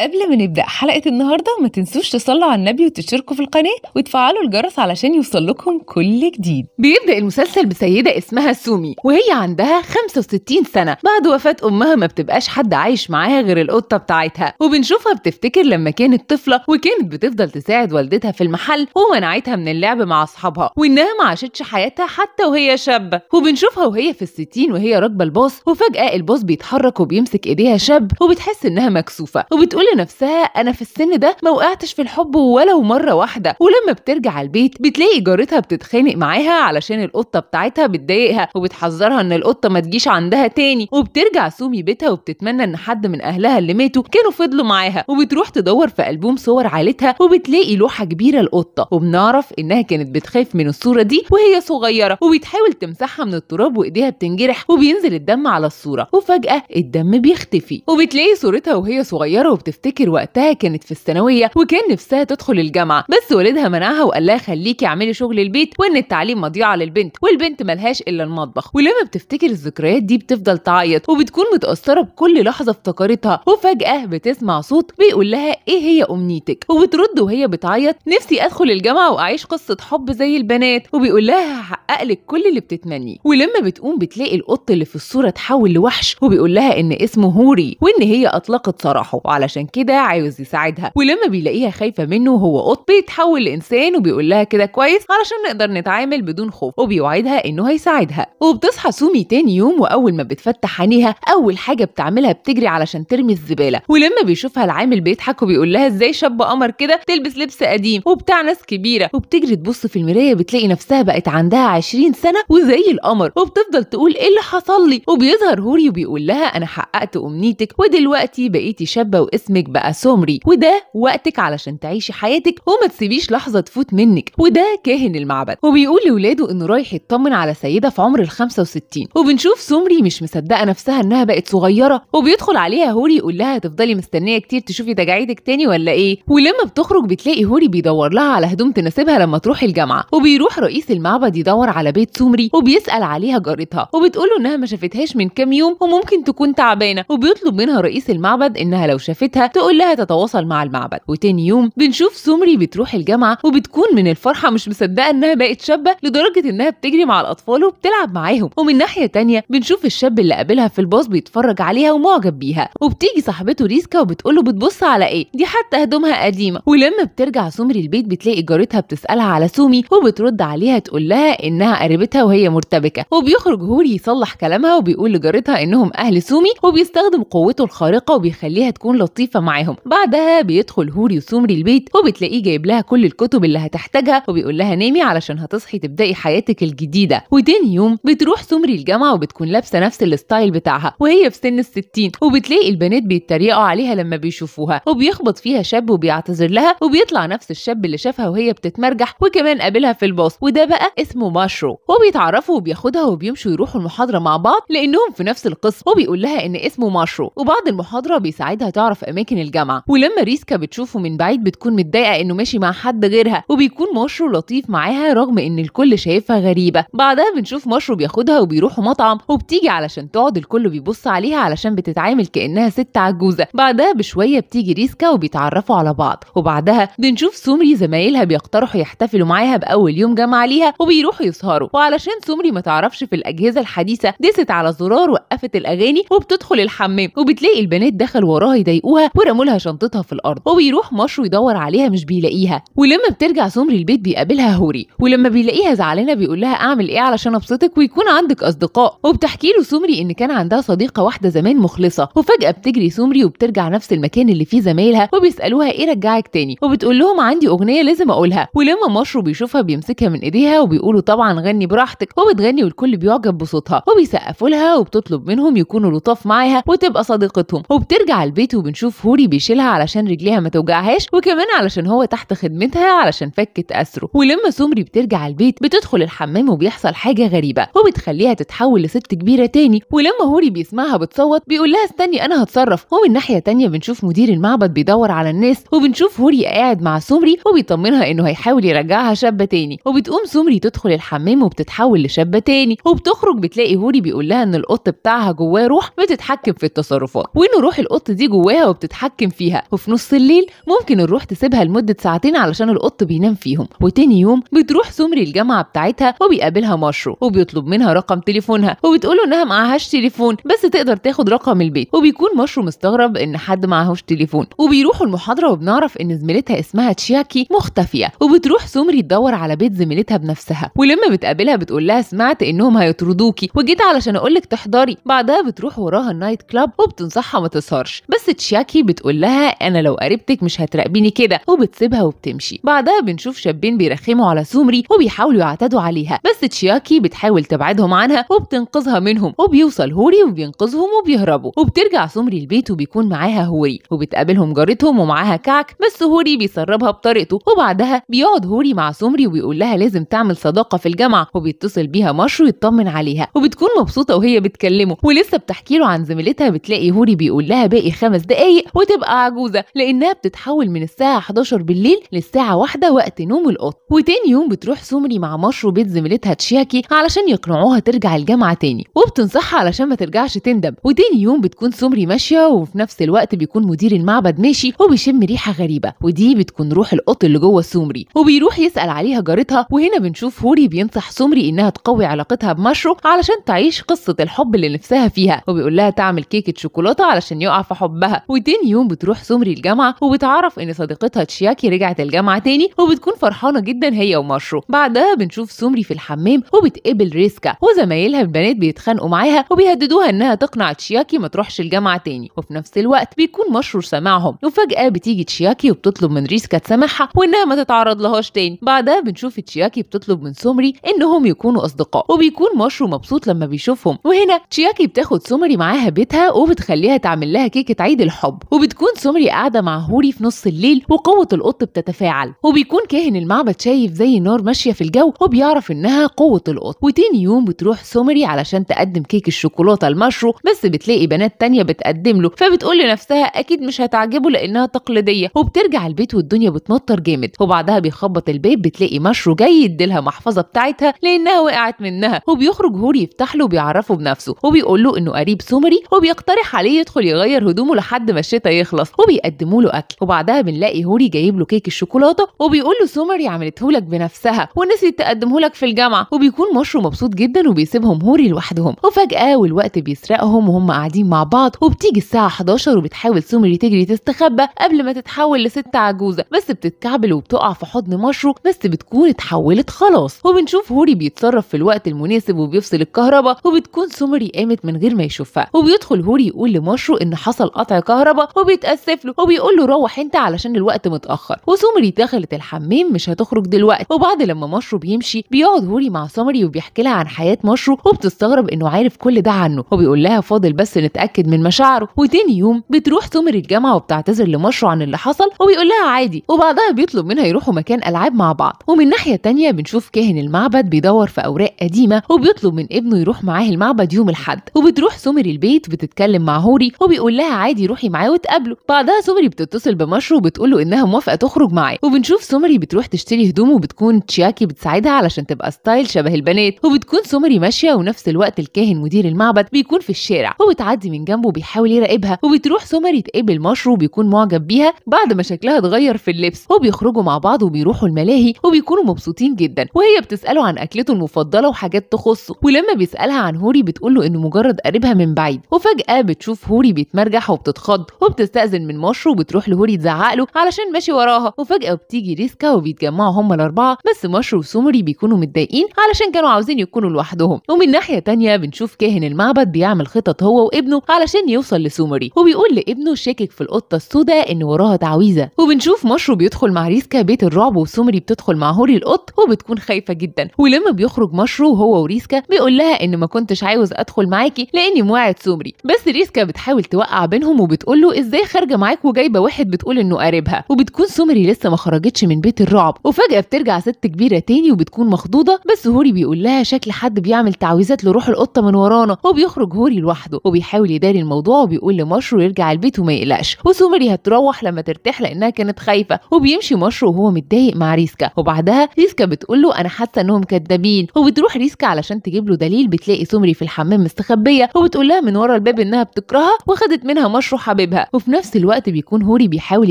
قبل ما نبدأ حلقة النهاردة ما تنسوش تصلوا على النبي وتشتركوا في القناة وتفعلوا الجرس علشان يوصلكم كل جديد بيبدأ المسلسل بسيدة اسمها سومي وهي عندها 65 سنة بعد وفاة أمها ما بتبقاش حد عايش معاها غير القطة بتاعتها وبنشوفها بتفتكر لما كانت طفلة وكانت بتفضل تساعد والدتها في المحل ومنعتها من اللعب مع أصحابها وإنها ما عاشتش حياتها حتى وهي شابة وبنشوفها وهي في الستين وهي راكبة الباص وفجأة الباص بيتحرك وبيمسك إيديها شاب وبتحس إنها مكسوفة وبتقول بتقول لنفسها انا في السن ده ما وقعتش في الحب ولو مره واحده ولما بترجع البيت بتلاقي جارتها بتتخانق معاها علشان القطه بتاعتها بتضايقها وبتحذرها ان القطه ما تجيش عندها تاني وبترجع سومي بيتها وبتتمنى ان حد من اهلها اللي ماتوا كانوا فضلوا معاها وبتروح تدور في البوم صور عائلتها وبتلاقي لوحه كبيره القطه وبنعرف انها كانت بتخاف من الصوره دي وهي صغيره وبتحاول تمسحها من التراب وايديها بتنجرح وبينزل الدم على الصوره وفجاه الدم بيختفي وبتلاقي صورتها وهي صغيره وبتف تفتكر وقتها كانت في الثانويه وكان نفسها تدخل الجامعه بس والدها منعها وقال لها خليكي اعملي شغل البيت وان التعليم مضيعه للبنت والبنت ملهاش الا المطبخ ولما بتفتكر الذكريات دي بتفضل تعيط وبتكون متاثره بكل لحظه افتكرتها وفجاه بتسمع صوت بيقول لها ايه هي امنيتك وبترد وهي بتعيط نفسي ادخل الجامعه واعيش قصه حب زي البنات وبيقول لها هحقق لك كل اللي بتتمنيه ولما بتقوم بتلاقي القط اللي في الصوره اتحول لوحش وبيقول لها ان اسمه هوري وان هي اطلقت سراحه وعلشان عشان كده عاوز يساعدها ولما بيلاقيها خايفه منه هو قط بيتحول لانسان وبيقول لها كده كويس علشان نقدر نتعامل بدون خوف وبيوعدها انه هيساعدها وبتصحى سومي تاني يوم واول ما بتفتح عينيها اول حاجه بتعملها بتجري علشان ترمي الزباله ولما بيشوفها العامل بيضحك وبيقول لها ازاي شاب قمر كده تلبس لبس قديم وبتاع ناس كبيره وبتجري تبص في المرايه بتلاقي نفسها بقت عندها 20 سنه وزي القمر وبتفضل تقول ايه اللي حصل لي وبيظهر هوري وبيقول لها انا حققت امنيتك ودلوقتي بقيتي شابه واسمك اسمك بقى سمري وده وقتك علشان تعيشي حياتك وما تسيبيش لحظه تفوت منك وده كاهن المعبد وبيقول لاولاده انه رايح يطمن على سيده في عمر ال 65 وبنشوف سمري مش مصدقه نفسها انها بقت صغيره وبيدخل عليها هوري يقول لها هتفضلي مستنيه كتير تشوفي تجاعيدك تاني ولا ايه ولما بتخرج بتلاقي هوري بيدور لها على هدوم تناسبها لما تروح الجامعه وبيروح رئيس المعبد يدور على بيت سمري وبيسال عليها جارتها وبتقول له انها ما شافتهاش من كام يوم وممكن تكون تعبانه وبيطلب منها رئيس المعبد انها لو شافتها تقول لها تتواصل مع المعبد وتاني يوم بنشوف سمري بتروح الجامعه وبتكون من الفرحه مش مصدقه انها بقت شابه لدرجه انها بتجري مع الاطفال وبتلعب معاهم ومن ناحيه تانية بنشوف الشاب اللي قابلها في الباص بيتفرج عليها ومعجب بيها وبتيجي صاحبته ريسكا وبتقول له بتبص على ايه دي حتى هدومها قديمه ولما بترجع سمري البيت بتلاقي جارتها بتسالها على سومي وبترد عليها تقول لها انها قريبتها وهي مرتبكه وبيخرج هوري يصلح كلامها وبيقول لجارتها انهم اهل سومي وبيستخدم قوته الخارقه وبيخليها تكون لطيفه خفيفه معاهم بعدها بيدخل هوري وسومري البيت وبتلاقيه جايب لها كل الكتب اللي هتحتاجها وبيقول لها نامي علشان هتصحي تبداي حياتك الجديده وتاني يوم بتروح سومري الجامعه وبتكون لابسه نفس الستايل بتاعها وهي في سن الستين وبتلاقي البنات بيتريقوا عليها لما بيشوفوها وبيخبط فيها شاب وبيعتذر لها وبيطلع نفس الشاب اللي شافها وهي بتتمرجح وكمان قابلها في الباص وده بقى اسمه ماشرو وبيتعرفوا وبياخدها وبيمشوا يروحوا المحاضره مع بعض لانهم في نفس القسم وبيقول لها ان اسمه ماشرو وبعد المحاضره بيساعدها تعرف اماكن اماكن الجامعه ولما ريسكا بتشوفه من بعيد بتكون متضايقه انه ماشي مع حد غيرها وبيكون مشرو لطيف معاها رغم ان الكل شايفها غريبه بعدها بنشوف مشرو بياخدها وبيروحوا مطعم وبتيجي علشان تقعد الكل بيبص عليها علشان بتتعامل كانها ست عجوزه بعدها بشويه بتيجي ريسكا وبيتعرفوا على بعض وبعدها بنشوف سمري زمايلها بيقترحوا يحتفلوا معاها باول يوم جامعه ليها وبيروحوا يسهروا وعلشان سمري ما تعرفش في الاجهزه الحديثه دست على زرار وقفت الاغاني وبتدخل الحمام وبتلاقي البنات دخل وراها يضايقوها ورموا لها شنطتها في الارض وبيروح مشرو يدور عليها مش بيلاقيها ولما بترجع سمري البيت بيقابلها هوري ولما بيلاقيها زعلانه بيقول لها اعمل ايه علشان ابسطك ويكون عندك اصدقاء وبتحكي له سمري ان كان عندها صديقه واحده زمان مخلصه وفجاه بتجري سمري وبترجع نفس المكان اللي فيه زمايلها وبيسالوها ايه رجعك تاني وبتقول لهم عندي اغنيه لازم اقولها ولما مشرو بيشوفها بيمسكها من ايديها وبيقولوا طبعا غني براحتك وبتغني والكل بيعجب بصوتها وبيسقفوا لها وبتطلب منهم يكونوا لطاف معاها وتبقى صديقتهم وبترجع البيت وبنشوف هوري بيشيلها علشان رجليها ما توجعهاش وكمان علشان هو تحت خدمتها علشان فكت اسره ولما سمري بترجع البيت بتدخل الحمام وبيحصل حاجه غريبه وبتخليها تتحول لست كبيره تاني ولما هوري بيسمعها بتصوت بيقول لها استني انا هتصرف ومن ناحيه تانية بنشوف مدير المعبد بيدور على الناس وبنشوف هوري قاعد مع سمري وبيطمنها انه هيحاول يرجعها شابه تاني وبتقوم سمري تدخل الحمام وبتتحول لشابه تاني وبتخرج بتلاقي هوري بيقول لها ان القط بتاعها جواه روح بتتحكم في التصرفات وانه روح القط دي جواها وبت تتحكم فيها وفي نص الليل ممكن الروح تسيبها لمدة ساعتين علشان القط بينام فيهم وتاني يوم بتروح سمري الجامعة بتاعتها وبيقابلها مشرو وبيطلب منها رقم تليفونها وبتقوله انها معهاش تليفون بس تقدر تاخد رقم البيت وبيكون مشرو مستغرب ان حد معهوش تليفون وبيروحوا المحاضرة وبنعرف ان زميلتها اسمها تشياكي مختفية وبتروح سمري تدور على بيت زميلتها بنفسها ولما بتقابلها بتقول لها سمعت انهم هيطردوكي وجيت علشان اقولك تحضري بعدها بتروح وراها النايت كلاب وبتنصحها ما تسهرش بس تشياكي بتشتكي بتقول لها انا لو قريبتك مش هتراقبيني كده وبتسيبها وبتمشي بعدها بنشوف شابين بيرخموا على سومري وبيحاولوا يعتدوا عليها بس تشياكي بتحاول تبعدهم عنها وبتنقذها منهم وبيوصل هوري وبينقذهم وبيهربوا وبترجع سومري البيت وبيكون معاها هوري وبتقابلهم جارتهم ومعاها كعك بس هوري بيسربها بطريقته وبعدها بيقعد هوري مع سومري وبيقول لها لازم تعمل صداقه في الجامعه وبيتصل بيها مشرو يطمن عليها وبتكون مبسوطه وهي بتكلمه ولسه بتحكي له عن زميلتها بتلاقي هوري بيقول لها باقي خمس دقايق وتبقى عجوزه لانها بتتحول من الساعه 11 بالليل للساعه 1 وقت نوم القط وتاني يوم بتروح سمري مع مشرو بيت زميلتها تشياكي علشان يقنعوها ترجع الجامعه تاني وبتنصحها علشان ما ترجعش تندم وتاني يوم بتكون سمري ماشيه وفي نفس الوقت بيكون مدير المعبد ماشي وبيشم ريحه غريبه ودي بتكون روح القط اللي جوه سمري وبيروح يسال عليها جارتها وهنا بنشوف هوري بينصح سمري انها تقوي علاقتها بمشرو علشان تعيش قصه الحب اللي نفسها فيها وبيقول لها تعمل كيكه شوكولاته علشان يقع في حبها وتاني تاني يوم بتروح سمري الجامعه وبتعرف ان صديقتها تشياكي رجعت الجامعه تاني وبتكون فرحانه جدا هي ومشرو بعدها بنشوف سمري في الحمام وبتقابل ريسكا وزمايلها البنات بيتخانقوا معاها وبيهددوها انها تقنع تشياكي ما تروحش الجامعه تاني وفي نفس الوقت بيكون مشرو سامعهم وفجاه بتيجي تشياكي وبتطلب من ريسكا تسامحها وانها ما تتعرض لهاش تاني بعدها بنشوف تشياكي بتطلب من سمري انهم يكونوا اصدقاء وبيكون مشرو مبسوط لما بيشوفهم وهنا تشياكي بتاخد سمري معاها بيتها وبتخليها تعمل لها كيكه عيد الحب وبتكون سمري قاعده مع هوري في نص الليل وقوه القط بتتفاعل وبيكون كاهن المعبد شايف زي النار ماشيه في الجو وبيعرف انها قوه القط وتاني يوم بتروح سمري علشان تقدم كيك الشوكولاته لمشرو بس بتلاقي بنات تانية بتقدم له فبتقول لنفسها اكيد مش هتعجبه لانها تقليديه وبترجع البيت والدنيا بتمطر جامد وبعدها بيخبط الباب بتلاقي مشرو جاي يديلها محفظه بتاعتها لانها وقعت منها وبيخرج هوري يفتح له وبيعرفه بنفسه وبيقول له انه قريب سمري وبيقترح عليه يدخل يغير هدومه لحد ما الشتاء يخلص وبيقدموا له اكل وبعدها بنلاقي هوري جايب له كيك الشوكولاته وبيقول له سومري عملته لك بنفسها ونسيت تقدمه لك في الجامعه وبيكون مشرو مبسوط جدا وبيسيبهم هوري لوحدهم وفجاه والوقت بيسرقهم وهم قاعدين مع بعض وبتيجي الساعه 11 وبتحاول سومري تجري تستخبى قبل ما تتحول لست عجوزه بس بتتكعبل وبتقع في حضن مشرو بس بتكون اتحولت خلاص وبنشوف هوري بيتصرف في الوقت المناسب وبيفصل الكهرباء وبتكون سومري قامت من غير ما يشوفها وبيدخل هوري يقول لمشرو ان حصل قطع كهرباء وبيتأسف له وبيقول له روح انت علشان الوقت متأخر وسمري دخلت الحمام مش هتخرج دلوقتي وبعد لما مشرو بيمشي بيقعد هوري مع سمري وبيحكي لها عن حياة مشرو وبتستغرب انه عارف كل ده عنه وبيقول لها فاضل بس نتأكد من مشاعره وتاني يوم بتروح سمري الجامعة وبتعتذر لمشرو عن اللي حصل وبيقول لها عادي وبعدها بيطلب منها يروحوا مكان ألعاب مع بعض ومن ناحية تانية بنشوف كاهن المعبد بيدور في أوراق قديمة وبيطلب من ابنه يروح معاه المعبد يوم الحد وبتروح سمري البيت بتتكلم مع هوري وبيقول لها عادي روحي معاه وتقابله بعدها سمري بتتصل بمشرو وبتقول له انها موافقه تخرج معاه وبنشوف سمري بتروح تشتري هدوم وبتكون تشياكي بتساعدها علشان تبقى ستايل شبه البنات وبتكون سمري ماشيه ونفس الوقت الكاهن مدير المعبد بيكون في الشارع وبتعدي من جنبه وبيحاول يراقبها وبتروح سمري تقابل مشرو وبيكون معجب بيها بعد ما شكلها اتغير في اللبس وبيخرجوا مع بعض وبيروحوا الملاهي وبيكونوا مبسوطين جدا وهي بتساله عن اكلته المفضله وحاجات تخصه ولما بيسالها عن هوري بتقول له انه مجرد قريبها من بعيد وفجاه بتشوف هوري بيتمرجح وبتتخض وبتستأذن من مشرو وبتروح لهوري تزعق له علشان ماشي وراها وفجأة بتيجي ريسكا وبيتجمعوا هما الأربعة بس مشرو وسومري بيكونوا متضايقين علشان كانوا عاوزين يكونوا لوحدهم ومن ناحية تانية بنشوف كاهن المعبد بيعمل خطط هو وابنه علشان يوصل لسومري وبيقول لابنه شاكك في القطة السوداء إن وراها تعويذة وبنشوف مشرو بيدخل مع ريسكا بيت الرعب وسومري بتدخل مع هوري القط وبتكون خايفة جدا ولما بيخرج مشرو هو وريسكا بيقول لها إن ما كنتش عاوز أدخل معاكي لأني مواعد سومري بس ريسكا بتحاول توقع بينهم وبتقول له ازاي خارجه معاك وجايبه واحد بتقول انه قريبها وبتكون سمري لسه ما خرجتش من بيت الرعب وفجاه بترجع ست كبيره تاني وبتكون مخضوضه بس هوري بيقول لها شكل حد بيعمل تعويذات لروح القطه من ورانا وبيخرج هوري لوحده وبيحاول يداري الموضوع وبيقول لمشرو يرجع البيت وما يقلقش وسمري هتروح لما ترتاح لانها كانت خايفه وبيمشي مشرو وهو متضايق مع ريسكا وبعدها ريسكا بتقول له انا حاسه انهم كدابين وبتروح ريسكا علشان تجيب له دليل بتلاقي سمري في الحمام مستخبيه وبتقول لها من ورا الباب انها بتكرهها واخدت منها مشرو حبيبها بتسيبها وفي نفس الوقت بيكون هوري بيحاول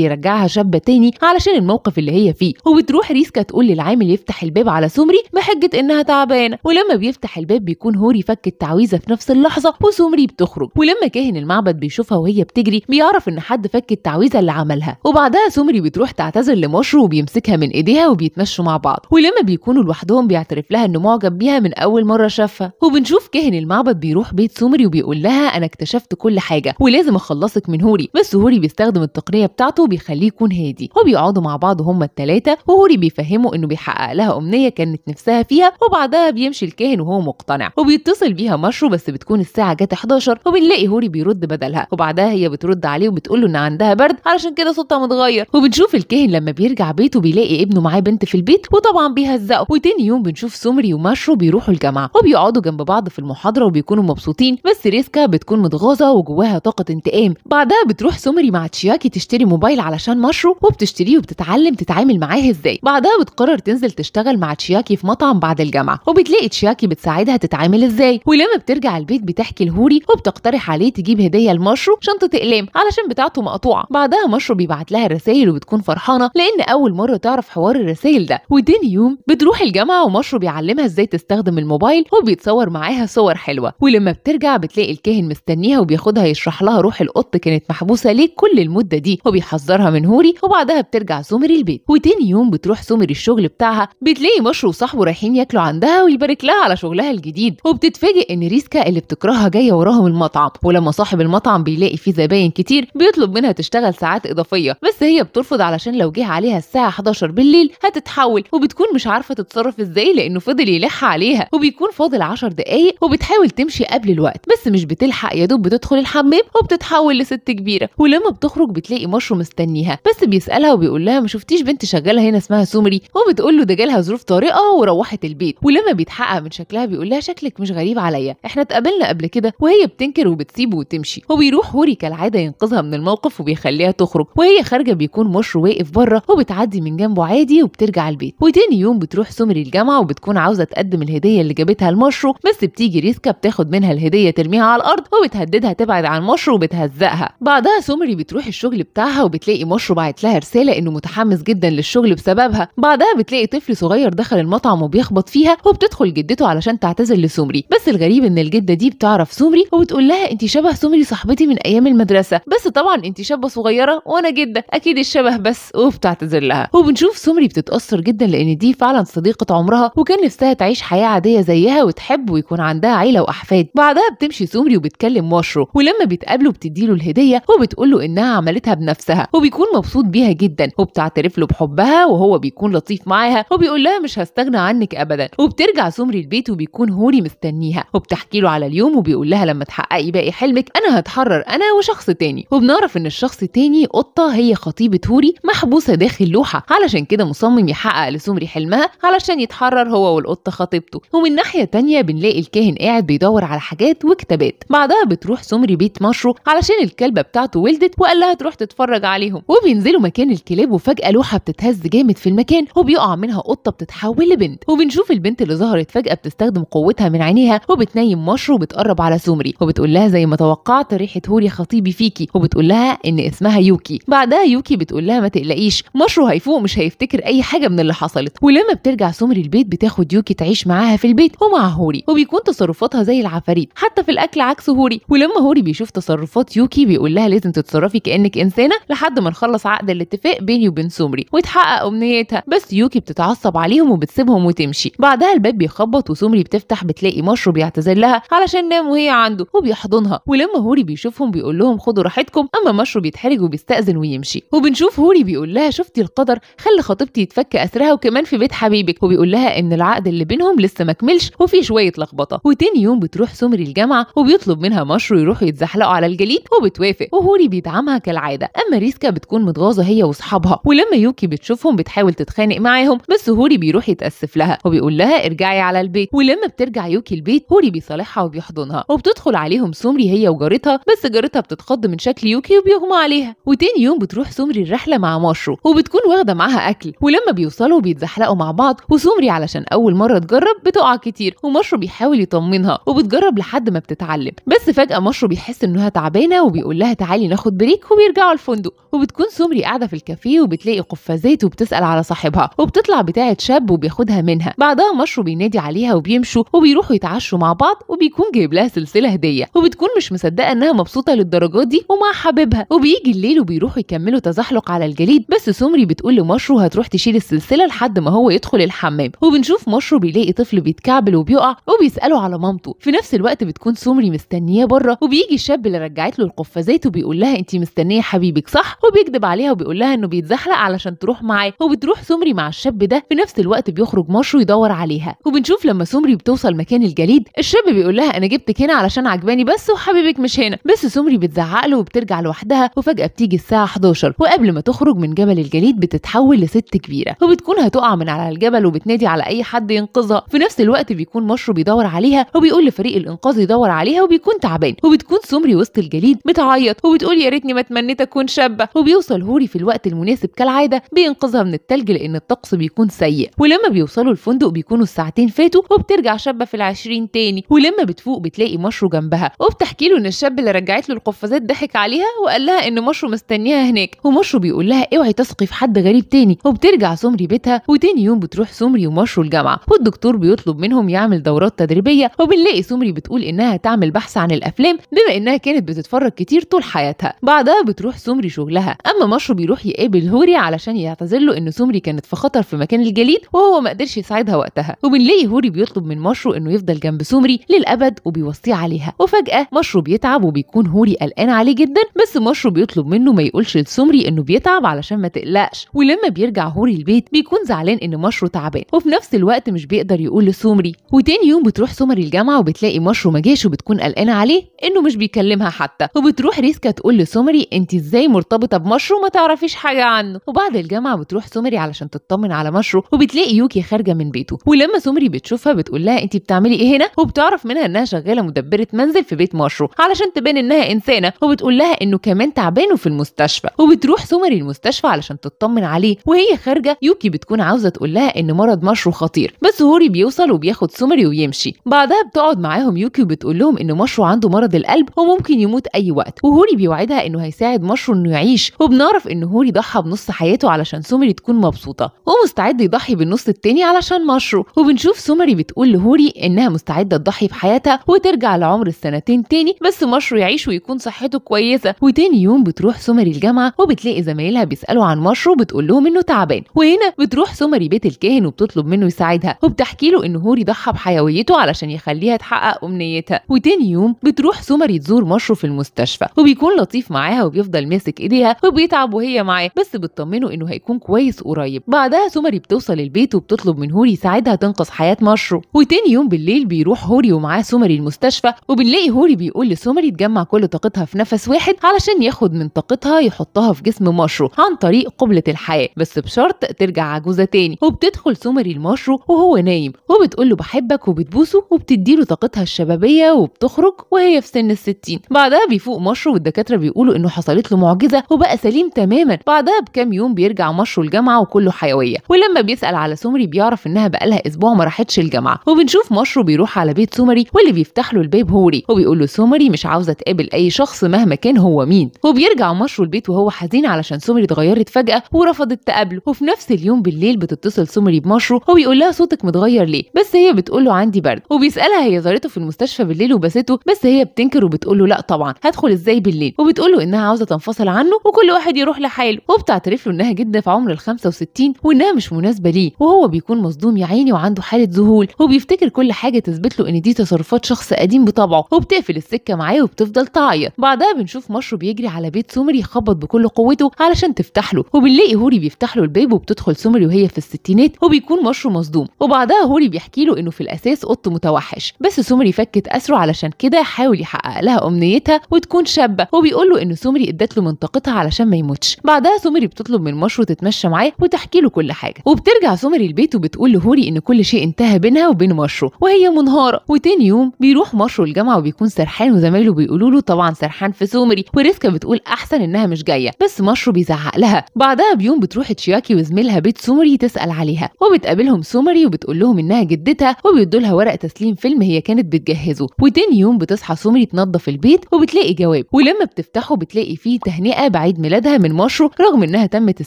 يرجعها شابه تاني علشان الموقف اللي هي فيه وبتروح ريسكا تقول للعامل يفتح الباب على سومري بحجه انها تعبانه ولما بيفتح الباب بيكون هوري فك التعويذه في نفس اللحظه وسومري بتخرج ولما كاهن المعبد بيشوفها وهي بتجري بيعرف ان حد فك التعويذه اللي عملها وبعدها سومري بتروح تعتذر لمشرو وبيمسكها من ايديها وبيتمشوا مع بعض ولما بيكونوا لوحدهم بيعترف لها انه معجب بيها من اول مره شافها وبنشوف كاهن المعبد بيروح بيت سومري وبيقول لها انا اكتشفت كل حاجه ولازم اخلصك من هوري هوري بس هوري بيستخدم التقنيه بتاعته وبيخليه يكون هادي وبيقعدوا مع بعض هما التلاتة وهوري بيفهمه انه بيحقق لها امنيه كانت نفسها فيها وبعدها بيمشي الكاهن وهو مقتنع وبيتصل بيها مشرو بس بتكون الساعه جت 11 وبنلاقي هوري بيرد بدلها وبعدها هي بترد عليه وبتقول له ان عندها برد علشان كده صوتها متغير وبنشوف الكاهن لما بيرجع بيته بيلاقي ابنه معاه بنت في البيت وطبعا بيهزقه وتاني يوم بنشوف سمري ومشرو بيروحوا الجامعه وبيقعدوا جنب بعض في المحاضره وبيكونوا مبسوطين بس ريسكا بتكون متغاظه وجواها طاقه انتقام بعدها بتروح سومري مع تشياكي تشتري موبايل علشان مشرو وبتشتريه وبتتعلم تتعامل معاه ازاي بعدها بتقرر تنزل تشتغل مع تشياكي في مطعم بعد الجامعه وبتلاقي تشياكي بتساعدها تتعامل ازاي ولما بترجع البيت بتحكي لهوري وبتقترح عليه تجيب هديه لمشرو شنطه اقلام علشان بتاعته مقطوعه بعدها مشرو بيبعت لها رسائل وبتكون فرحانه لان اول مره تعرف حوار الرسائل ده وتاني يوم بتروح الجامعه ومشرو بيعلمها ازاي تستخدم الموبايل وبيتصور معاها صور حلوه ولما بترجع بتلاقي الكاهن مستنيها وبياخدها يشرح لها روح القط كانت محبوسه ليه كل المده دي وبيحذرها من هوري وبعدها بترجع سمر البيت وتاني يوم بتروح سمر الشغل بتاعها بتلاقي مشرو وصاحبه رايحين ياكلوا عندها ويبارك لها على شغلها الجديد وبتتفاجئ ان ريسكا اللي بتكرهها جايه وراهم المطعم ولما صاحب المطعم بيلاقي فيه زباين كتير بيطلب منها تشتغل ساعات اضافيه بس هي بترفض علشان لو جه عليها الساعه 11 بالليل هتتحول وبتكون مش عارفه تتصرف ازاي لانه فضل يلح عليها وبيكون فاضل 10 دقايق وبتحاول تمشي قبل الوقت بس مش بتلحق يا دوب بتدخل الحمام وبتتحول لست كبيرة كبيره ولما بتخرج بتلاقي مشرو مستنيها بس بيسالها وبيقول لها ما شفتيش بنت شغاله هنا اسمها سومري وبتقول له ده جالها ظروف طارئه وروحت البيت ولما بيتحقق من شكلها بيقول لها شكلك مش غريب عليا احنا اتقابلنا قبل كده وهي بتنكر وبتسيبه وتمشي وبيروح هوري كالعاده ينقذها من الموقف وبيخليها تخرج وهي خارجه بيكون مشرو واقف بره وبتعدي من جنبه عادي وبترجع البيت وتاني يوم بتروح سومري الجامعه وبتكون عاوزه تقدم الهديه اللي جابتها لمشرو بس بتيجي ريسكا بتاخد منها الهديه ترميها على الارض وبتهددها تبعد عن مشرو وبتهزقها بعدها سمري بتروح الشغل بتاعها وبتلاقي مشرو بعت لها رساله انه متحمس جدا للشغل بسببها بعدها بتلاقي طفل صغير دخل المطعم وبيخبط فيها وبتدخل جدته علشان تعتذر لسمري بس الغريب ان الجده دي بتعرف سمري وبتقول لها انت شبه سمري صاحبتي من ايام المدرسه بس طبعا انت شابه صغيره وانا جده اكيد الشبه بس وبتعتذر لها وبنشوف سمري بتتاثر جدا لان دي فعلا صديقه عمرها وكان نفسها تعيش حياه عاديه زيها وتحب ويكون عندها عيله واحفاد بعدها بتمشي سمري وبتكلم مشرو ولما بيتقابلوا بتديله الهديه العادية وبتقول له إنها عملتها بنفسها وبيكون مبسوط بيها جدا وبتعترف له بحبها وهو بيكون لطيف معاها وبيقول لها مش هستغنى عنك أبدا وبترجع سمري البيت وبيكون هوري مستنيها وبتحكي له على اليوم وبيقول لها لما تحققي باقي حلمك أنا هتحرر أنا وشخص تاني وبنعرف إن الشخص تاني قطة هي خطيبة هوري محبوسة داخل لوحة علشان كده مصمم يحقق لسمري حلمها علشان يتحرر هو والقطة خطيبته ومن ناحية تانية بنلاقي الكاهن قاعد بيدور على حاجات وكتابات بعدها بتروح سمري بيت مشرو علشان الكلبة بتاعته ولدت وقال لها تروح تتفرج عليهم وبينزلوا مكان الكلاب وفجاه لوحه بتتهز جامد في المكان وبيقع منها قطه بتتحول لبنت وبنشوف البنت اللي ظهرت فجاه بتستخدم قوتها من عينيها وبتنيم مشر وبتقرب على سومري وبتقول لها زي ما توقعت ريحه هوري خطيبي فيكي وبتقول لها ان اسمها يوكي بعدها يوكي بتقول لها ما تقلقيش مشرو هيفوق مش هيفتكر اي حاجه من اللي حصلت ولما بترجع سومري البيت بتاخد يوكي تعيش معاها في البيت ومع هوري وبيكون تصرفاتها زي العفاريت حتى في الاكل عكس هوري ولما هوري بيشوف تصرفات يوكي بيقول لها لازم تتصرفي كانك انسانه لحد ما نخلص عقد الاتفاق بيني وبين سمري وتحقق امنيتها بس يوكي بتتعصب عليهم وبتسيبهم وتمشي بعدها الباب بيخبط وسمري بتفتح بتلاقي مشرو بيعتذر لها علشان نام وهي عنده وبيحضنها ولما هوري بيشوفهم بيقول لهم خدوا راحتكم اما مشرو بيتحرج وبيستاذن ويمشي وبنشوف هوري بيقول لها شفتي القدر خلي خطيبتي يتفك اسرها وكمان في بيت حبيبك وبيقول لها ان العقد اللي بينهم لسه مكملش وفي شويه لخبطه وتاني يوم بتروح سمري الجامعه وبيطلب منها مشرو يروحوا يتزحلقوا على الجليد وبتوافق الوفاء وهوري بيدعمها كالعاده اما ريسكا بتكون متغاظه هي واصحابها ولما يوكي بتشوفهم بتحاول تتخانق معاهم بس هوري بيروح يتاسف لها وبيقول لها ارجعي على البيت ولما بترجع يوكي البيت هوري بيصالحها وبيحضنها وبتدخل عليهم سومري هي وجارتها بس جارتها بتتخض من شكل يوكي وبيغمى عليها وتاني يوم بتروح سومري الرحله مع ماشرو وبتكون واخده معاها اكل ولما بيوصلوا بيتزحلقوا مع بعض وسومري علشان اول مره تجرب بتقع كتير ومشرو بيحاول يطمنها وبتجرب لحد ما بتتعلم بس فجاه مشرو بيحس انها تعبانه وبيقول لها تعالي ناخد بريك وبيرجعوا الفندق وبتكون سمري قاعده في الكافيه وبتلاقي قفازات وبتسال على صاحبها وبتطلع بتاعه شاب وبياخدها منها بعدها مشرو بينادي عليها وبيمشوا وبيروحوا يتعشوا مع بعض وبيكون جايب لها سلسله هديه وبتكون مش مصدقه انها مبسوطه للدرجه دي ومع حبيبها وبيجي الليل وبيروحوا يكملوا تزحلق على الجليد بس سمري بتقول لمشرو هتروح تشيل السلسله لحد ما هو يدخل الحمام وبنشوف مشرو بيلاقي طفل بيتكعبل وبيقع وبيساله على مامته في نفس الوقت بتكون سمري مستنياه بره وبيجي الشاب اللي رجعت له القفازات لقيته بيقول لها انت مستنيه حبيبك صح وبيكذب عليها وبيقول لها انه بيتزحلق علشان تروح معاه وبتروح سمري مع الشاب ده في نفس الوقت بيخرج مشرو يدور عليها وبنشوف لما سمري بتوصل مكان الجليد الشاب بيقول لها انا جبتك هنا علشان عجباني بس وحبيبك مش هنا بس سمري بتزعق له وبترجع لوحدها وفجاه بتيجي الساعه 11 وقبل ما تخرج من جبل الجليد بتتحول لست كبيره وبتكون هتقع من على الجبل وبتنادي على اي حد ينقذها في نفس الوقت بيكون مشرو بيدور عليها وبيقول لفريق الانقاذ يدور عليها وبيكون تعبان وبتكون سمري وسط الجليد بتعيط بتعيط وبتقول يا ريتني ما تمنيت اكون شابه وبيوصل هوري في الوقت المناسب كالعاده بينقذها من التلج لان الطقس بيكون سيء ولما بيوصلوا الفندق بيكونوا الساعتين فاتوا وبترجع شابه في العشرين تاني ولما بتفوق بتلاقي مشرو جنبها وبتحكي له ان الشاب اللي رجعت له القفازات ضحك عليها وقال لها ان مشرو مستنيها هناك ومشرو بيقول لها اوعي تثقي في حد غريب تاني وبترجع سمري بيتها وتاني يوم بتروح سمري ومشرو الجامعه والدكتور بيطلب منهم يعمل دورات تدريبيه وبنلاقي سمري بتقول انها تعمل بحث عن الافلام بما انها كانت بتتفرج كتير طول حياتها بعدها بتروح سمري شغلها اما مشرو بيروح يقابل هوري علشان يعتذر له ان سمري كانت في خطر في مكان الجليد وهو ما قدرش يساعدها وقتها وبنلاقي هوري بيطلب من مشرو انه يفضل جنب سمري للابد وبيوصيه عليها وفجاه مشرو بيتعب وبيكون هوري قلقان عليه جدا بس مشرو بيطلب منه ما يقولش لسمري انه بيتعب علشان ما تقلقش ولما بيرجع هوري البيت بيكون زعلان ان مشرو تعبان وفي نفس الوقت مش بيقدر يقول لسمري وتاني يوم بتروح سمري الجامعه وبتلاقي مشرو ما جاش وبتكون قلقانه عليه انه مش بيكلمها حتى وبتروح ريسكا تقول لسمري انت ازاي مرتبطه بمشرو ما تعرفيش حاجه عنه وبعد الجامعه بتروح سمري علشان تطمن على مشرو وبتلاقي يوكي خارجه من بيته ولما سمري بتشوفها بتقول لها انت بتعملي ايه هنا وبتعرف منها انها شغاله مدبره منزل في بيت مشرو علشان تبان انها انسانه وبتقول لها انه كمان تعبان وفي المستشفى وبتروح سمري المستشفى علشان تطمن عليه وهي خارجه يوكي بتكون عاوزه تقول لها ان مرض مشرو خطير بس هوري بيوصل وبياخد سمري ويمشي بعدها بتقعد معاهم يوكي وبتقول لهم ان مشرو عنده مرض القلب وممكن يموت اي وقت وهوري بيوعدها انه هيساعد مشرو انه يعيش وبنعرف ان هوري ضحى بنص حياته علشان سومري تكون مبسوطه ومستعد يضحي بالنص التاني علشان مشرو وبنشوف سومري بتقول لهوري انها مستعده تضحي بحياتها وترجع لعمر السنتين تاني بس مشرو يعيش ويكون صحته كويسه وتاني يوم بتروح سومري الجامعه وبتلاقي زمايلها بيسالوا عن مشرو بتقول لهم انه تعبان وهنا بتروح سومري بيت الكاهن وبتطلب منه يساعدها وبتحكي له ان هوري ضحى بحيويته علشان يخليها تحقق امنيتها وتاني يوم بتروح سومري تزور مشرو في المستشفى وبيكون لطيف معاها وبيفضل ماسك ايديها وبيتعب وهي معاه بس بتطمنه انه هيكون كويس قريب بعدها سمري بتوصل البيت وبتطلب من هوري يساعدها تنقذ حياه مشرو وتاني يوم بالليل بيروح هوري ومعاه سمري المستشفى وبنلاقي هوري بيقول لسمري تجمع كل طاقتها في نفس واحد علشان ياخد من طاقتها يحطها في جسم مشرو عن طريق قبلة الحياة بس بشرط ترجع عجوزة تاني وبتدخل سمري المشرو وهو نايم وبتقول له بحبك وبتبوسه وبتديله طاقتها الشبابية وبتخرج وهي في سن الستين بعدها بيفوق مشرو والدكاتره بيقولوا انه حصلت له معجزه وبقى سليم تماما بعدها بكام يوم بيرجع مشره الجامعه وكله حيويه ولما بيسال على سمري بيعرف انها بقالها اسبوع ما راحتش الجامعه وبنشوف مشره بيروح على بيت سمري واللي بيفتح له الباب هوري وبيقول له سمري مش عاوزه تقابل اي شخص مهما كان هو مين وبيرجع مشره البيت وهو حزين علشان سمري اتغيرت فجاه ورفضت تقابله وفي نفس اليوم بالليل بتتصل سمري بمشره وبيقول لها صوتك متغير ليه بس هي بتقول له عندي برد وبيسالها هي زارته في المستشفى بالليل وبسته بس هي بتنكر وبتقول له لا طبعا هدخل ازاي بالليل وبتقول له انها عاوزه تنفصل عنه وكل واحد يروح لحاله وبتعترف له انها جدا في عمر ال 65 وانها مش مناسبه ليه وهو بيكون مصدوم يا عيني وعنده حاله ذهول وبيفتكر كل حاجه تثبت له ان دي تصرفات شخص قديم بطبعه وبتقفل السكه معاه وبتفضل تعيط بعدها بنشوف مشرو بيجري على بيت سومري يخبط بكل قوته علشان تفتح له وبنلاقي هوري بيفتح له الباب وبتدخل سومري وهي في الستينات وبيكون مشرو مصدوم وبعدها هوري بيحكي له انه في الاساس قط متوحش بس سومري فكت اسره علشان كده حاول يحقق لها امنيتها وتكون شاب حبه وبيقول له ان سمري ادت له منطقتها علشان ما يموتش بعدها سمري بتطلب من مشرو تتمشى معاه وتحكي له كل حاجه وبترجع سمري البيت وبتقول لهوري ان كل شيء انتهى بينها وبين مشرو وهي منهاره وتاني يوم بيروح مشرو الجامعه وبيكون سرحان وزمايله بيقولوا له طبعا سرحان في سمري وريسكا بتقول احسن انها مش جايه بس مشرو بيزعق لها بعدها بيوم بتروح تشياكي وزميلها بيت سمري تسال عليها وبتقابلهم سمري وبتقول لهم انها جدتها وبيدوا لها ورق تسليم فيلم هي كانت بتجهزه وتاني يوم بتصحى سمري تنظف البيت وبتلاقي جواب ولما بتفتحه بتلاقي فيه تهنئه بعيد ميلادها من مشرو رغم انها تمت ال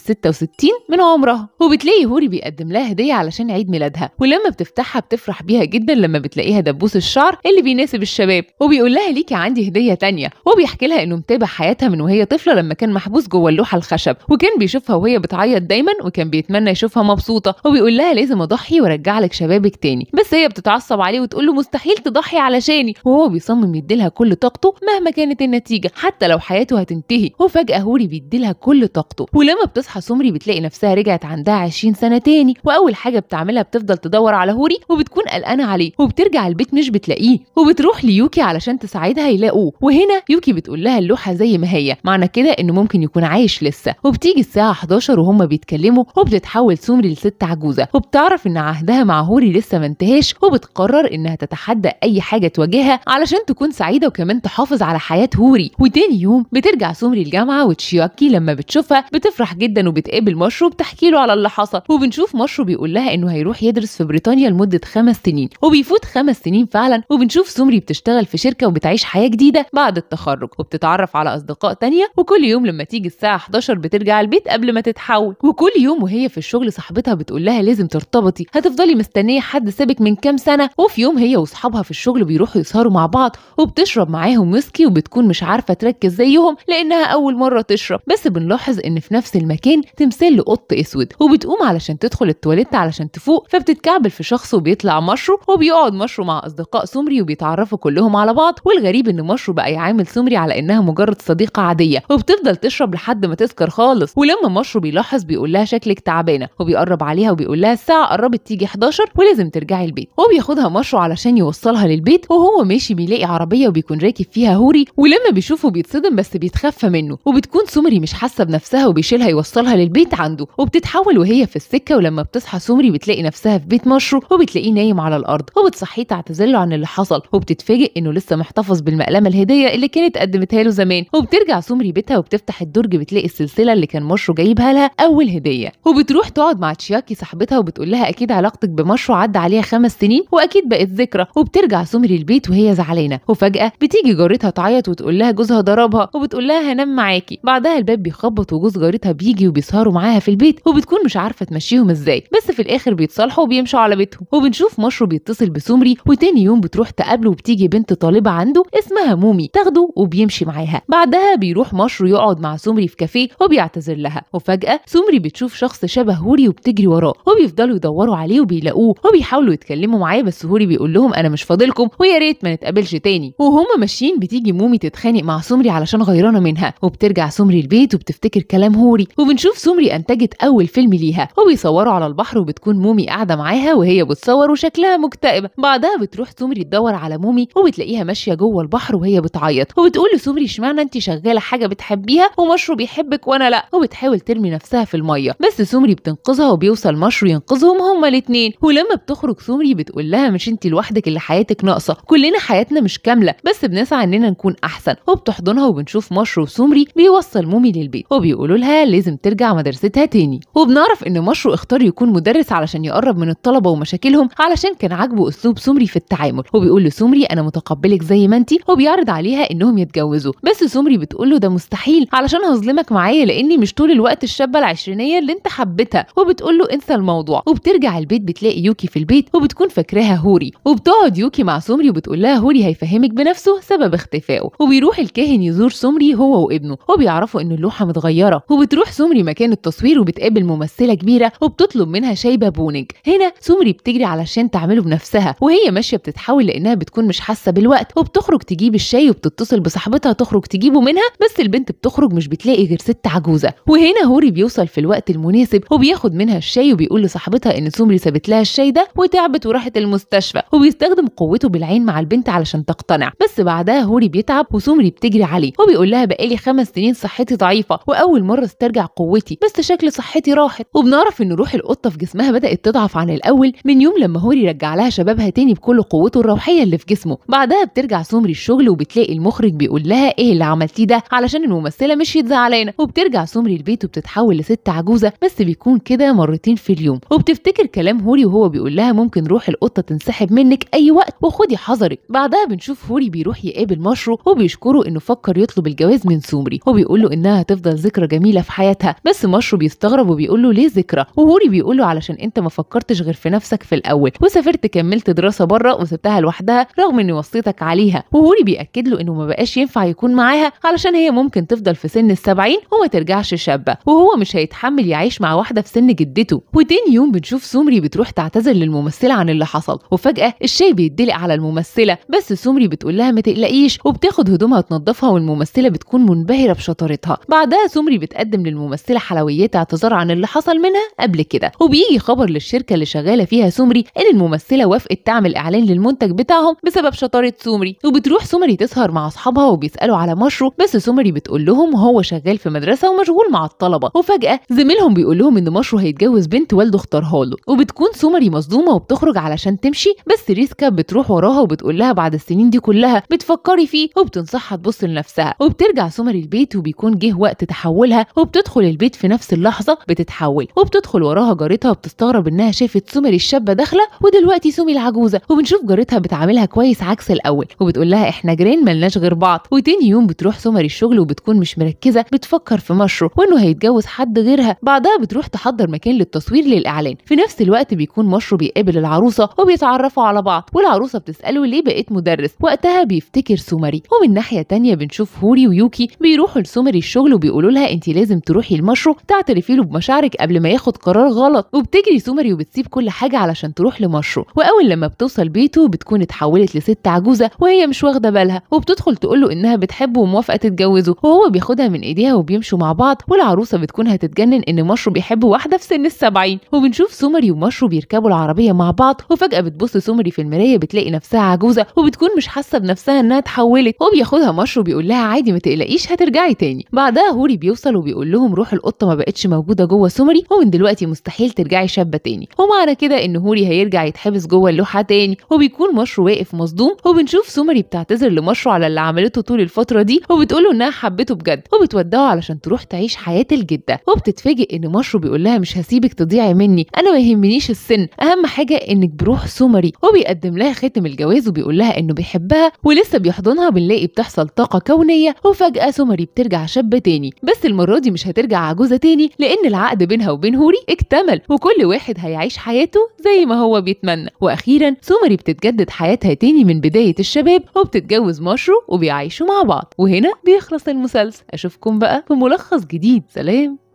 66 من عمرها وبتلاقي هوري بيقدم لها هديه علشان عيد ميلادها ولما بتفتحها بتفرح بيها جدا لما بتلاقيها دبوس الشعر اللي بيناسب الشباب وبيقول لها ليكي عندي هديه تانية وبيحكي لها انه متابع حياتها من وهي طفله لما كان محبوس جوه اللوحه الخشب وكان بيشوفها وهي بتعيط دايما وكان بيتمنى يشوفها مبسوطه وبيقول لها لازم اضحي وارجع لك شبابك تاني بس هي بتتعصب عليه وتقول له مستحيل تضحي علشاني وهو بيصمم يديلها كل طاقته مهما كانت النتيجه حتى لو حياته هتنتهي وفجاه هوري بيديلها كل طاقته ولما بتصحى سمري بتلاقي نفسها رجعت عندها 20 سنه تاني واول حاجه بتعملها بتفضل تدور على هوري وبتكون قلقانه عليه وبترجع البيت مش بتلاقيه وبتروح ليوكي علشان تساعدها يلاقوه وهنا يوكي بتقول لها اللوحه زي ما هي معنى كده انه ممكن يكون عايش لسه وبتيجي الساعه 11 وهما بيتكلموا وبتتحول سمري لست عجوزه وبتعرف ان عهدها مع هوري لسه ما انتهاش وبتقرر انها تتحدى اي حاجه تواجهها علشان تكون سعيده وكمان تحافظ على حياه هوري وتاني يوم بترجع سمري الجامعه وتشياكي لما بتشوفها بتفرح جدا وبتقابل مشرو بتحكي له على اللي حصل وبنشوف مشرو بيقول لها انه هيروح يدرس في بريطانيا لمده خمس سنين وبيفوت خمس سنين فعلا وبنشوف سمري بتشتغل في شركه وبتعيش حياه جديده بعد التخرج وبتتعرف على اصدقاء تانية وكل يوم لما تيجي الساعه 11 بترجع البيت قبل ما تتحول وكل يوم وهي في الشغل صاحبتها بتقول لها لازم ترتبطي هتفضلي مستنيه حد سابك من كام سنه وفي يوم هي واصحابها في الشغل بيروحوا يسهروا مع بعض وبتشرب معاهم ويسكي وبتكون مش عارفه عارفه تركز زيهم لانها اول مره تشرب بس بنلاحظ ان في نفس المكان تمثال لقط اسود وبتقوم علشان تدخل التواليت علشان تفوق فبتتكعبل في شخص وبيطلع مشرو وبيقعد مشرو مع اصدقاء سمري وبيتعرفوا كلهم على بعض والغريب ان مشرو بقى يعامل سمري على انها مجرد صديقه عاديه وبتفضل تشرب لحد ما تسكر خالص ولما مشرو بيلاحظ بيقول لها شكلك تعبانه وبيقرب عليها وبيقول لها الساعه قربت تيجي 11 ولازم ترجعي البيت وبياخدها مشرو علشان يوصلها للبيت وهو ماشي بيلاقي عربيه وبيكون راكب فيها هوري ولما بيشوفه بيتصدم بس بيتخفى منه وبتكون سمري مش حاسه بنفسها وبيشيلها يوصلها للبيت عنده وبتتحول وهي في السكه ولما بتصحى سمري بتلاقي نفسها في بيت مشرو وبتلاقيه نايم على الارض وبتصحيه تعتذر له عن اللي حصل وبتتفاجئ انه لسه محتفظ بالمقلمه الهديه اللي كانت قدمتها له زمان وبترجع سمري بيتها وبتفتح الدرج بتلاقي السلسله اللي كان مشرو جايبها لها اول هديه وبتروح تقعد مع تشياكي صاحبتها وبتقول لها اكيد علاقتك بمشرو عدى عليها خمس سنين واكيد بقت ذكرى وبترجع سمري البيت وهي زعلانه وفجاه بتيجي جارتها تعيط وتقول لها جوزها ضربها وبتقول لها هنام معاكي بعدها الباب بيخبط وجوز جارتها بيجي وبيسهروا معاها في البيت وبتكون مش عارفه تمشيهم ازاي بس في الاخر بيتصالحوا وبيمشوا على بيتهم وبنشوف مشرو بيتصل بسمري وتاني يوم بتروح تقابله وبتيجي بنت طالبه عنده اسمها مومي تاخده وبيمشي معاها بعدها بيروح مشرو يقعد مع سمري في كافيه وبيعتذر لها وفجاه سمري بتشوف شخص شبه هوري وبتجري وراه وبيفضلوا يدوروا عليه وبيلاقوه وبيحاولوا يتكلموا معاه بس هوري بيقول لهم انا مش فاضلكم ويا ريت ما نتقابلش تاني وهما ماشيين بتيجي مومي تتخانق مع سمري علشان غيرانه منها وبترجع سمري البيت وبتفتكر كلام هوري وبنشوف سمري انتجت اول فيلم ليها وبيصوروا على البحر وبتكون مومي قاعده معاها وهي بتصور وشكلها مكتئب بعدها بتروح سمري تدور على مومي وبتلاقيها ماشيه جوه البحر وهي بتعيط وبتقول لسمري اشمعنى انت شغاله حاجه بتحبيها ومشرو بيحبك وانا لا وبتحاول ترمي نفسها في الميه بس سمري بتنقذها وبيوصل مشرو ينقذهم هما الاثنين ولما بتخرج سمري بتقول لها مش انت لوحدك اللي حياتك ناقصه كلنا حياتنا مش كامله بس بنسعى اننا نكون احسن وبتحضنها وبنشوف مشرو وسمري بيوصل مومي للبيت وبيقولوا لها لازم ترجع مدرستها تاني وبنعرف ان مشرو اختار يكون مدرس علشان يقرب من الطلبه ومشاكلهم علشان كان عاجبه اسلوب سمري في التعامل وبيقول لسمري انا متقبلك زي ما انت وبيعرض عليها انهم يتجوزوا بس سمري بتقول له ده مستحيل علشان هظلمك معايا لاني مش طول الوقت الشابه العشرينيه اللي انت حبيتها وبتقول له انسى الموضوع وبترجع البيت بتلاقي يوكي في البيت وبتكون فاكراها هوري وبتقعد يوكي مع سمري وبتقول لها هوري هيفهمك بنفسه سبب اختفائه وبيروح الكاهن يزور سمري هو وابنه وبيعرفوا ان اللوحه متغيره وبتروح سمري مكان التصوير وبتقابل ممثله كبيره وبتطلب منها شاي بونج هنا سمري بتجري علشان تعمله بنفسها وهي ماشيه بتتحول لانها بتكون مش حاسه بالوقت وبتخرج تجيب الشاي وبتتصل بصاحبتها تخرج تجيبه منها بس البنت بتخرج مش بتلاقي غير ست عجوزه وهنا هوري بيوصل في الوقت المناسب وبياخد منها الشاي وبيقول لصاحبتها ان سمري سابت لها الشاي ده وتعبت وراحت المستشفى وبيستخدم قوته بالعين مع البنت علشان تقتنع بس بعدها هوري بيتعب وسمري بتجري عليه وبيقول لها بقالي خمس سنين صحتي ضعيفه واول مره استرجع قوتي بس شكل صحتي راحت وبنعرف ان روح القطه في جسمها بدات تضعف عن الاول من يوم لما هوري رجع لها شبابها تاني بكل قوته الروحيه اللي في جسمه بعدها بترجع سمري الشغل وبتلاقي المخرج بيقول لها ايه اللي عملتيه ده علشان الممثله مشيت زعلانه وبترجع سمري البيت وبتتحول لست عجوزه بس بيكون كده مرتين في اليوم وبتفتكر كلام هوري وهو بيقول لها ممكن روح القطه تنسحب منك اي وقت وخدي حذرك بعدها بنشوف هوري بيروح يقابل مشرو وبيشكره انه فكر يطلب الجواز من سومري وبيقول له انها هتفضل ذكرى جميله في حياتها بس مشرو بيستغرب وبيقول له ليه ذكرى وهوري بيقول له علشان انت ما فكرتش غير في نفسك في الاول وسافرت كملت دراسه بره وسبتها لوحدها رغم اني وصيتك عليها وهوري بياكد له انه ما بقاش ينفع يكون معاها علشان هي ممكن تفضل في سن السبعين وما ترجعش شابه وهو مش هيتحمل يعيش مع واحده في سن جدته وتاني يوم بنشوف سومري بتروح تعتذر للممثله عن اللي حصل وفجاه الشاي بيدلق على الممثله بس سومري بتقول لها ما تقلقيش وبتاخد هدومها بتنظفها والممثلة بتكون منبهرة بشطارتها بعدها سمري بتقدم للممثلة حلويات اعتذار عن اللي حصل منها قبل كده وبيجي خبر للشركة اللي شغالة فيها سمري إن الممثلة وافقت تعمل إعلان للمنتج بتاعهم بسبب شطارة سمري وبتروح سمري تسهر مع أصحابها وبيسألوا على مشرو بس سمري بتقول لهم هو شغال في مدرسة ومشغول مع الطلبة وفجأة زميلهم بيقول لهم إن مشرو هيتجوز بنت والده اختارها له وبتكون سمري مصدومة وبتخرج علشان تمشي بس ريسكا بتروح وراها وبتقول لها بعد السنين دي كلها بتفكري فيه وبتنصحها تبص لنفسها وبترجع سمر البيت وبيكون جه وقت تحولها وبتدخل البيت في نفس اللحظه بتتحول وبتدخل وراها جارتها وبتستغرب انها شافت سمر الشابه داخله ودلوقتي سمي العجوزه وبنشوف جارتها بتعاملها كويس عكس الاول وبتقول لها احنا جيران ملناش غير بعض وتاني يوم بتروح سمر الشغل وبتكون مش مركزه بتفكر في مشرو وانه هيتجوز حد غيرها بعدها بتروح تحضر مكان للتصوير للاعلان في نفس الوقت بيكون مشرو بيقابل العروسه وبيتعرفوا على بعض والعروسه بتساله ليه بقيت مدرس وقتها بيفتكر سمري ومن ناحيه تانية بنشوف هوري ويوكي بيروحوا لسومري الشغل وبيقولوا لها انت لازم تروحي المشروع تعترفي له بمشاعرك قبل ما ياخد قرار غلط وبتجري سومري وبتسيب كل حاجة علشان تروح لمشروع وأول لما بتوصل بيته بتكون اتحولت لست عجوزة وهي مش واخدة بالها وبتدخل تقول له انها بتحبه وموافقة تتجوزه وهو بياخدها من ايديها وبيمشوا مع بعض والعروسة بتكون هتتجنن ان مشرو بيحب واحدة في سن السبعين وبنشوف سومري ومشرو بيركبوا العربية مع بعض وفجأة بتبص سومري في المراية بتلاقي نفسها عجوزة وبتكون مش حاسة بنفسها انها اتحولت وبياخدها مشرو بيقول لها عادي ما تقلقيش هترجعي تاني بعدها هوري بيوصل وبيقول لهم روح القطه ما بقتش موجوده جوه سمري ومن دلوقتي مستحيل ترجعي شابه تاني ومعنى كده ان هوري هيرجع يتحبس جوه اللوحه تاني وبيكون مشرو واقف مصدوم وبنشوف سمري بتعتذر لمشرو على اللي عملته طول الفتره دي وبتقول له انها حبته بجد وبتودعه علشان تروح تعيش حياه الجده وبتتفاجئ ان مشرو بيقول لها مش هسيبك تضيعي مني انا ما يهمنيش السن اهم حاجه انك بروح سمري وبيقدم لها ختم الجواز وبيقول لها انه بيحبها ولسه بيحضنها بنلاقي بتحصل طاقة كونيه وفجاه سمري بترجع شابه تاني بس المره دي مش هترجع عجوزه تاني لان العقد بينها وبين هوري اكتمل وكل واحد هيعيش حياته زي ما هو بيتمنى واخيرا سمري بتتجدد حياتها تاني من بدايه الشباب وبتتجوز مشرو وبيعيشوا مع بعض وهنا بيخلص المسلسل اشوفكم بقى في ملخص جديد سلام